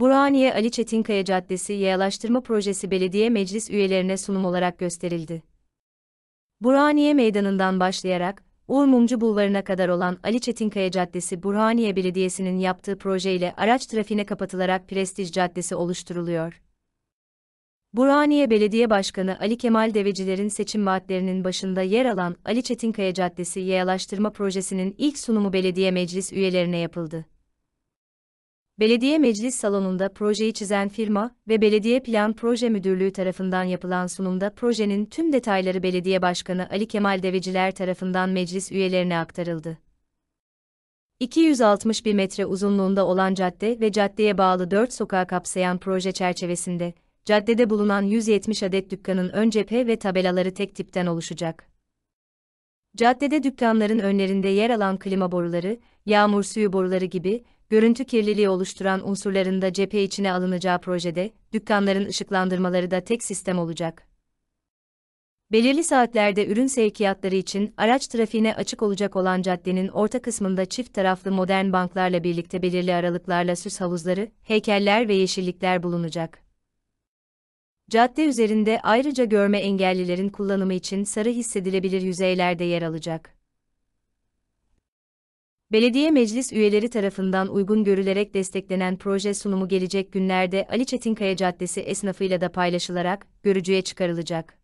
Burhaniye Ali Çetinkaya Caddesi Yayalaştırma Projesi belediye meclis üyelerine sunum olarak gösterildi. Burhaniye Meydanı'ndan başlayarak, Uğur Mumcu Bulvarı'na kadar olan Ali Çetinkaya Caddesi Burhaniye Belediyesi'nin yaptığı projeyle araç trafiğine kapatılarak Prestij Caddesi oluşturuluyor. Burhaniye Belediye Başkanı Ali Kemal Deveciler'in seçim vaatlerinin başında yer alan Ali Çetinkaya Caddesi Yayalaştırma Projesi'nin ilk sunumu belediye meclis üyelerine yapıldı belediye meclis salonunda projeyi çizen firma ve Belediye Plan Proje Müdürlüğü tarafından yapılan sunumda projenin tüm detayları Belediye Başkanı Ali Kemal Deveciler tarafından meclis üyelerine aktarıldı. 261 metre uzunluğunda olan cadde ve caddeye bağlı 4 sokağı kapsayan proje çerçevesinde, caddede bulunan 170 adet dükkanın ön cephe ve tabelaları tek tipten oluşacak. Caddede dükkanların önlerinde yer alan klima boruları, yağmur suyu boruları gibi görüntü kirliliği oluşturan unsurların da cephe içine alınacağı projede, dükkanların ışıklandırmaları da tek sistem olacak. Belirli saatlerde ürün sevkiyatları için araç trafiğine açık olacak olan caddenin orta kısmında çift taraflı modern banklarla birlikte belirli aralıklarla süs havuzları, heykeller ve yeşillikler bulunacak. Cadde üzerinde ayrıca görme engellilerin kullanımı için sarı hissedilebilir yüzeylerde yer alacak. Belediye meclis üyeleri tarafından uygun görülerek desteklenen proje sunumu gelecek günlerde Ali Çetinkaya Caddesi esnafıyla da paylaşılarak görücüye çıkarılacak.